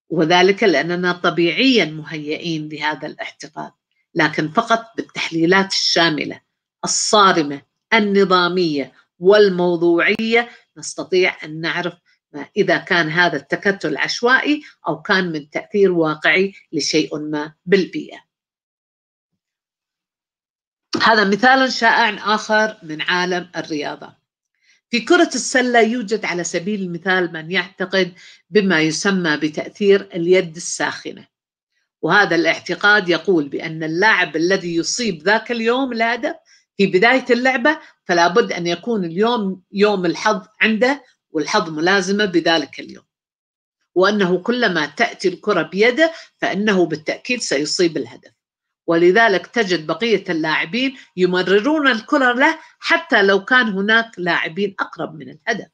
وذلك لأننا طبيعيا مهيئين لهذا الاعتقاد لكن فقط بالتحليلات الشاملة الصارمة النظامية والموضوعية نستطيع أن نعرف ما إذا كان هذا التكتل عشوائي أو كان من تأثير واقعي لشيء ما بالبيئة هذا مثال شائع آخر من عالم الرياضة في كرة السلة يوجد على سبيل المثال من يعتقد بما يسمى بتأثير اليد الساخنة وهذا الاعتقاد يقول بأن اللاعب الذي يصيب ذاك اليوم الهدف في بداية اللعبة فلا بد أن يكون اليوم يوم الحظ عنده والحظ ملازمة بذلك اليوم وأنه كلما تأتي الكرة بيده فإنه بالتأكيد سيصيب الهدف ولذلك تجد بقية اللاعبين يمررون الكرة له حتى لو كان هناك لاعبين أقرب من الهدف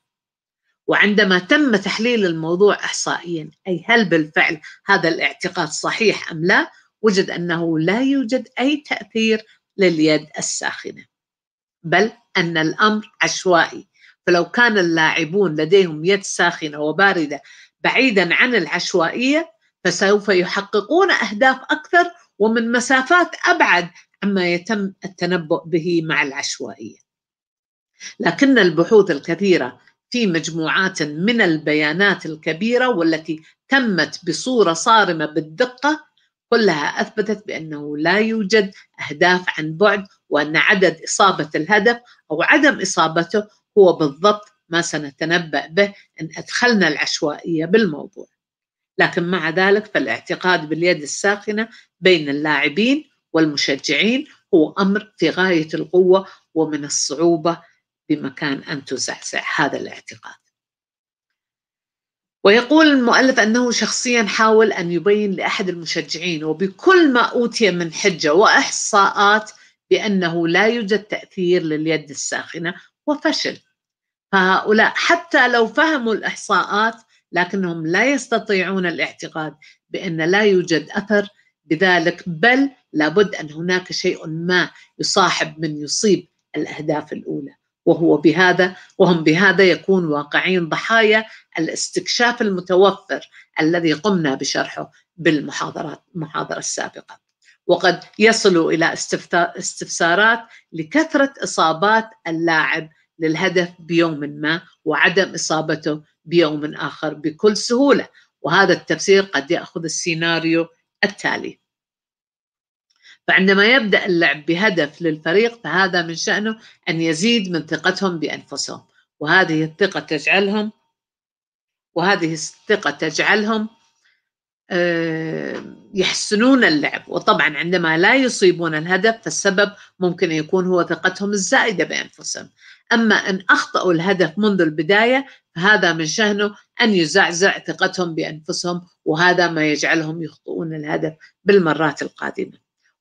وعندما تم تحليل الموضوع إحصائيا أي هل بالفعل هذا الاعتقاد صحيح أم لا وجد أنه لا يوجد أي تأثير لليد الساخنة بل أن الأمر عشوائي فلو كان اللاعبون لديهم يد ساخنة وباردة بعيدا عن العشوائية فسوف يحققون أهداف أكثر ومن مسافات أبعد عما يتم التنبؤ به مع العشوائية لكن البحوث الكثيرة في مجموعات من البيانات الكبيرة والتي تمت بصورة صارمة بالدقة كلها أثبتت بأنه لا يوجد أهداف عن بعد وأن عدد إصابة الهدف أو عدم إصابته هو بالضبط ما سنتنبأ به إن أدخلنا العشوائية بالموضوع لكن مع ذلك فالاعتقاد باليد الساخنه بين اللاعبين والمشجعين هو امر في غايه القوه ومن الصعوبه بمكان ان تزعزع هذا الاعتقاد. ويقول المؤلف انه شخصيا حاول ان يبين لاحد المشجعين وبكل ما اوتي من حجه واحصاءات بانه لا يوجد تاثير لليد الساخنه وفشل. فهؤلاء حتى لو فهموا الاحصاءات لكنهم لا يستطيعون الاعتقاد بأن لا يوجد أثر بذلك بل لابد أن هناك شيء ما يصاحب من يصيب الأهداف الأولى وهو بهذا وهم بهذا يكون واقعين ضحايا الاستكشاف المتوفر الذي قمنا بشرحه بالمحاضرات المحاضرة السابقة وقد يصلوا إلى استفسارات لكثرة إصابات اللاعب للهدف بيوم ما وعدم إصابته بيوم آخر بكل سهولة وهذا التفسير قد يأخذ السيناريو التالي فعندما يبدأ اللعب بهدف للفريق فهذا من شأنه أن يزيد من ثقتهم بأنفسهم وهذه الثقة تجعلهم وهذه الثقة تجعلهم آه يحسنون اللعب وطبعا عندما لا يصيبون الهدف فالسبب ممكن يكون هو ثقتهم الزائدة بأنفسهم أما أن أخطأوا الهدف منذ البداية فهذا من شأنه أن يزعزع ثقتهم بأنفسهم وهذا ما يجعلهم يخطئون الهدف بالمرات القادمة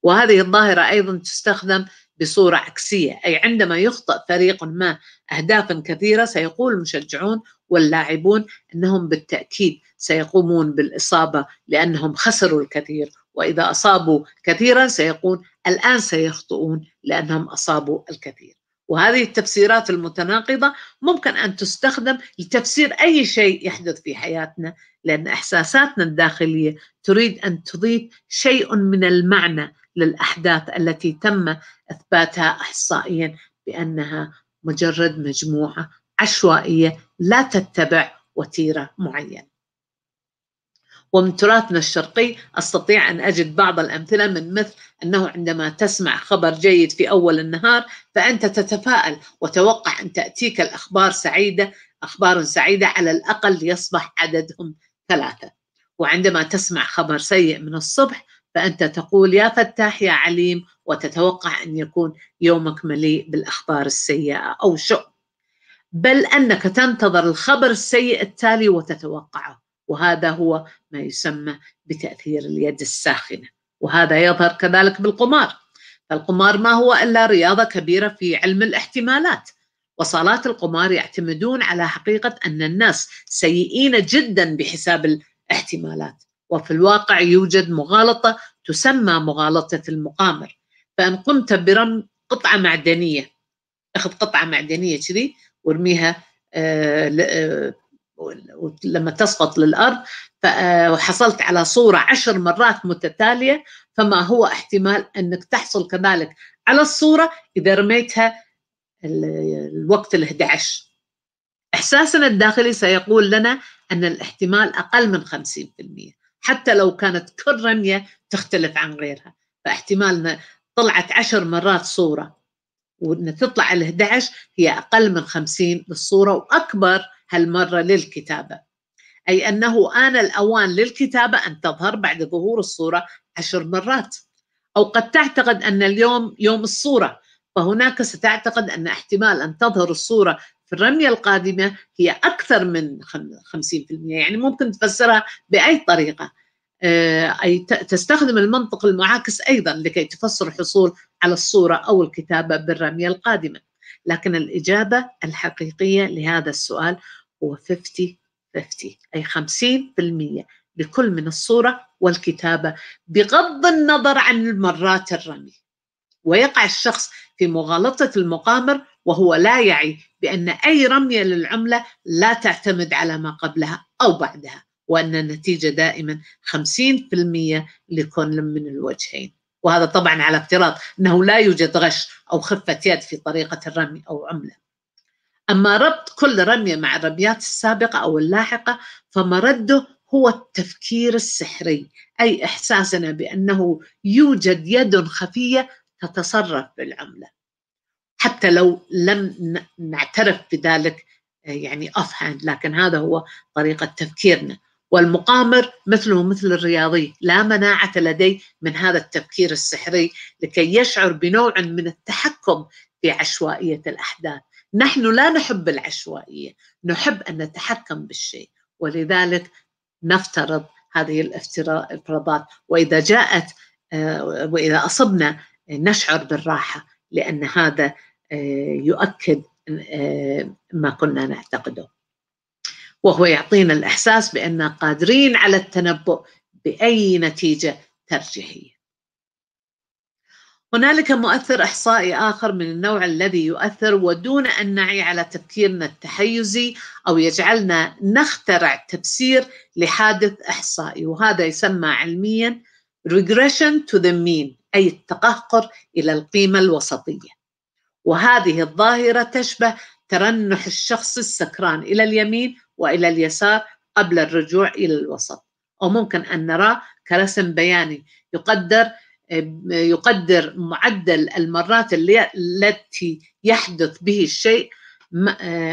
وهذه الظاهرة أيضا تستخدم بصورة عكسية أي عندما يخطئ فريق ما أهدافا كثيرة سيقول المشجعون واللاعبون انهم بالتاكيد سيقومون بالاصابه لانهم خسروا الكثير واذا اصابوا كثيرا سيقول الان سيخطئون لانهم اصابوا الكثير وهذه التفسيرات المتناقضه ممكن ان تستخدم لتفسير اي شيء يحدث في حياتنا لان احساساتنا الداخليه تريد ان تضيف شيء من المعنى للاحداث التي تم اثباتها احصائيا بانها مجرد مجموعه عشوائيه لا تتبع وتيره معينه. ومن تراثنا الشرقي استطيع ان اجد بعض الامثله من مثل انه عندما تسمع خبر جيد في اول النهار فانت تتفائل وتوقع ان تاتيك الاخبار سعيده اخبار سعيده على الاقل يصبح عددهم ثلاثه. وعندما تسمع خبر سيء من الصبح فانت تقول يا فتاح يا عليم وتتوقع ان يكون يومك مليء بالاخبار السيئه او شؤم بل انك تنتظر الخبر السيء التالي وتتوقعه وهذا هو ما يسمى بتاثير اليد الساخنه وهذا يظهر كذلك بالقمار فالقمار ما هو الا رياضه كبيره في علم الاحتمالات وصالات القمار يعتمدون على حقيقه ان الناس سيئين جدا بحساب الاحتمالات وفي الواقع يوجد مغالطه تسمى مغالطه المقامر فان قمت برم قطعه معدنيه اخذ قطعه معدنيه كذي وارميها آه، آه، لما تسقط للأرض فحصلت آه، على صورة عشر مرات متتالية فما هو احتمال أنك تحصل كذلك على الصورة إذا رميتها الوقت ال11 إحساسنا الداخلي سيقول لنا أن الاحتمال أقل من 50% حتى لو كانت كل رمية تختلف عن غيرها فاحتمالنا طلعت عشر مرات صورة وان تطلع ال 11 هي اقل من 50 للصوره واكبر هالمره للكتابه اي انه ان الاوان للكتابه ان تظهر بعد ظهور الصوره عشر مرات او قد تعتقد ان اليوم يوم الصوره فهناك ستعتقد ان احتمال ان تظهر الصوره في الرمية القادمة هي أكثر من 50% يعني ممكن تفسرها بأي طريقة آه، أي تستخدم المنطق المعاكس أيضا لكي تفسر حصول على الصورة أو الكتابة بالرمية القادمة لكن الإجابة الحقيقية لهذا السؤال هو 50 50 أي 50% لكل من الصورة والكتابة بغض النظر عن المرات الرمي ويقع الشخص في مغالطة المقامر وهو لا يعي بأن أي رمية للعملة لا تعتمد على ما قبلها أو بعدها وأن النتيجة دائما 50% لكل من الوجهين وهذا طبعا على افتراض أنه لا يوجد غش أو خفة يد في طريقة الرمي أو عملة أما ربط كل رمية مع الرميات السابقة أو اللاحقة فمرده هو التفكير السحري أي إحساسنا بأنه يوجد يد خفية تتصرف بالعملة حتى لو لم نعترف بذلك يعني offhand لكن هذا هو طريقة تفكيرنا والمقامر مثله مثل الرياضي لا مناعة لديه من هذا التفكير السحري لكي يشعر بنوع من التحكم في عشوائية الأحداث نحن لا نحب العشوائية نحب أن نتحكم بالشيء ولذلك نفترض هذه الافتراضات وإذا جاءت آه، وإذا أصبنا نشعر بالراحة لأن هذا آه، يؤكد آه، ما كنا نعتقده وهو يعطينا الإحساس بأننا قادرين على التنبؤ بأي نتيجة ترجيحية هنالك مؤثر احصائي اخر من النوع الذي يؤثر ودون ان نعي على تفكيرنا التحيزي او يجعلنا نخترع تفسير لحادث احصائي وهذا يسمى علميا regression to the mean اي التقهقر الى القيمه الوسطيه وهذه الظاهره تشبه ترنح الشخص السكران إلى اليمين وإلى اليسار قبل الرجوع إلى الوسط أو ممكن أن نراه كرسم بياني يقدر يقدر معدل المرات التي يحدث به الشيء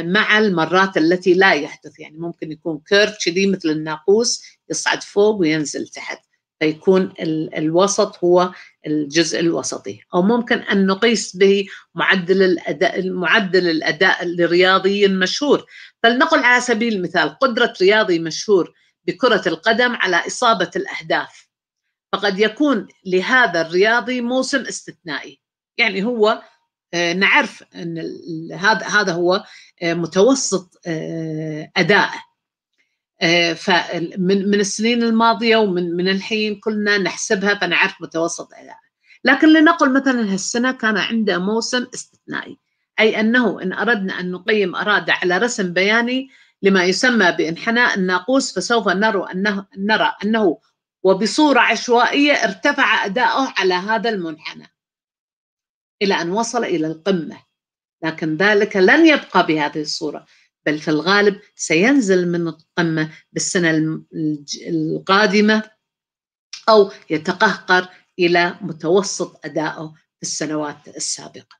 مع المرات التي لا يحدث يعني ممكن يكون كيرف كذي مثل الناقوس يصعد فوق وينزل تحت فيكون الوسط هو الجزء الوسطي او ممكن ان نقيس به معدل الاداء معدل الاداء لرياضي مشهور فلنقل على سبيل المثال قدره رياضي مشهور بكره القدم على اصابه الاهداف فقد يكون لهذا الرياضي موسم استثنائي يعني هو آه، نعرف ان هذا هذا هو آه، متوسط آه، ادائه آه، فمن من السنين الماضيه ومن من الحين كلنا نحسبها فنعرف متوسط اداء لكن لنقل مثلا هالسنه كان عنده موسم استثنائي اي انه ان اردنا ان نقيم اراده على رسم بياني لما يسمى بانحناء الناقوس فسوف نرى انه نرى انه وبصوره عشوائيه ارتفع اداؤه على هذا المنحنى الى ان وصل الى القمه لكن ذلك لن يبقى بهذه الصوره بل في الغالب سينزل من القمة بالسنة القادمة أو يتقهقر إلى متوسط أدائه في السنوات السابقة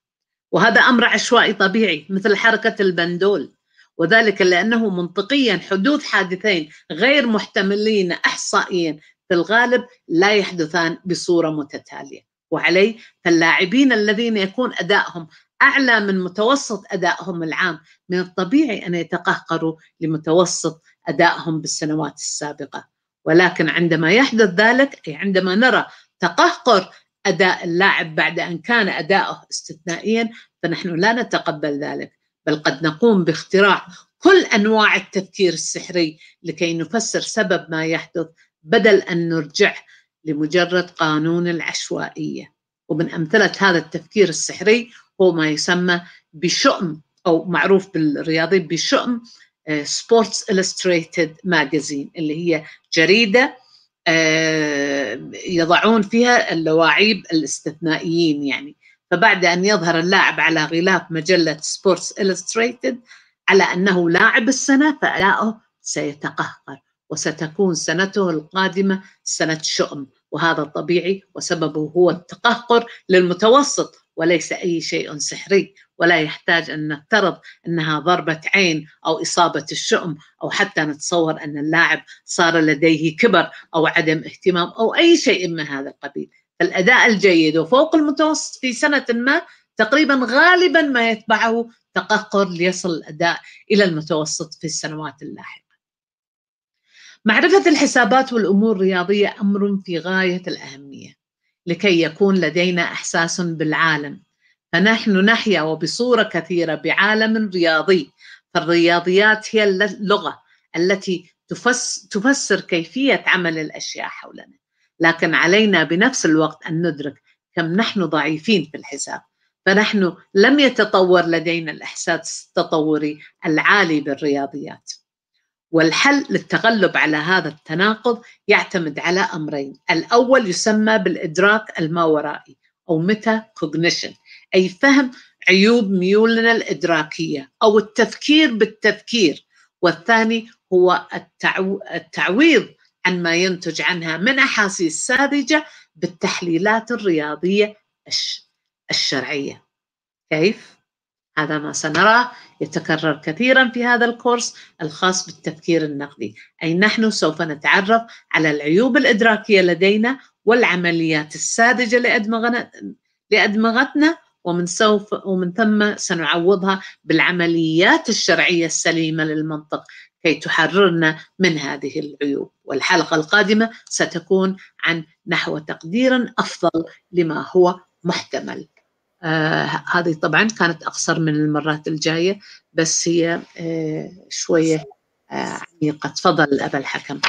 وهذا أمر عشوائي طبيعي مثل حركة البندول وذلك لأنه منطقيا حدوث حادثين غير محتملين إحصائيا في الغالب لا يحدثان بصورة متتالية وعليه فاللاعبين الذين يكون أدائهم أعلى من متوسط أدائهم العام من الطبيعي أن يتقهقروا لمتوسط أدائهم بالسنوات السابقة ولكن عندما يحدث ذلك أي عندما نرى تقهقر أداء اللاعب بعد أن كان أداؤه استثنائيا فنحن لا نتقبل ذلك بل قد نقوم باختراع كل أنواع التفكير السحري لكي نفسر سبب ما يحدث بدل أن نرجع لمجرد قانون العشوائية ومن أمثلة هذا التفكير السحري هو ما يسمى بشؤم أو معروف بالرياضي بشؤم سبورتس إلستريتد ماجازين اللي هي جريدة آه، يضعون فيها اللواعيب الاستثنائيين يعني فبعد أن يظهر اللاعب على غلاف مجلة سبورتس إلستريتد على أنه لاعب السنة فأداؤه سيتقهقر وستكون سنته القادمة سنة شؤم وهذا طبيعي وسببه هو التقهقر للمتوسط وليس أي شيء سحري ولا يحتاج أن نفترض أنها ضربة عين أو إصابة الشؤم أو حتى نتصور أن اللاعب صار لديه كبر أو عدم اهتمام أو أي شيء من هذا القبيل الأداء الجيد وفوق المتوسط في سنة ما تقريبا غالبا ما يتبعه تقهقر ليصل الأداء إلى المتوسط في السنوات اللاحقة معرفة الحسابات والأمور الرياضية أمر في غاية الأهمية لكي يكون لدينا إحساس بالعالم فنحن نحيا وبصورة كثيرة بعالم رياضي فالرياضيات هي اللغة التي تفسر كيفية عمل الأشياء حولنا لكن علينا بنفس الوقت أن ندرك كم نحن ضعيفين في الحساب فنحن لم يتطور لدينا الإحساس التطوري العالي بالرياضيات والحل للتغلب على هذا التناقض يعتمد على امرين، الاول يسمى بالادراك الماورائي او ميتا كوجنيشن، اي فهم عيوب ميولنا الادراكيه او التفكير بالتفكير، والثاني هو التعو... التعويض عن ما ينتج عنها من احاسيس ساذجه بالتحليلات الرياضيه الشرعيه. كيف؟ هذا ما سنراه يتكرر كثيرا في هذا الكورس الخاص بالتفكير النقدي أي نحن سوف نتعرف على العيوب الإدراكية لدينا والعمليات الساذجة لأدمغتنا ومن سوف ومن ثم سنعوضها بالعمليات الشرعية السليمة للمنطق كي تحررنا من هذه العيوب والحلقة القادمة ستكون عن نحو تقدير أفضل لما هو محتمل آه، هذه طبعا كانت أقصر من المرات الجاية بس هي آه، شوية آه، عميقة تفضل أبا الحكم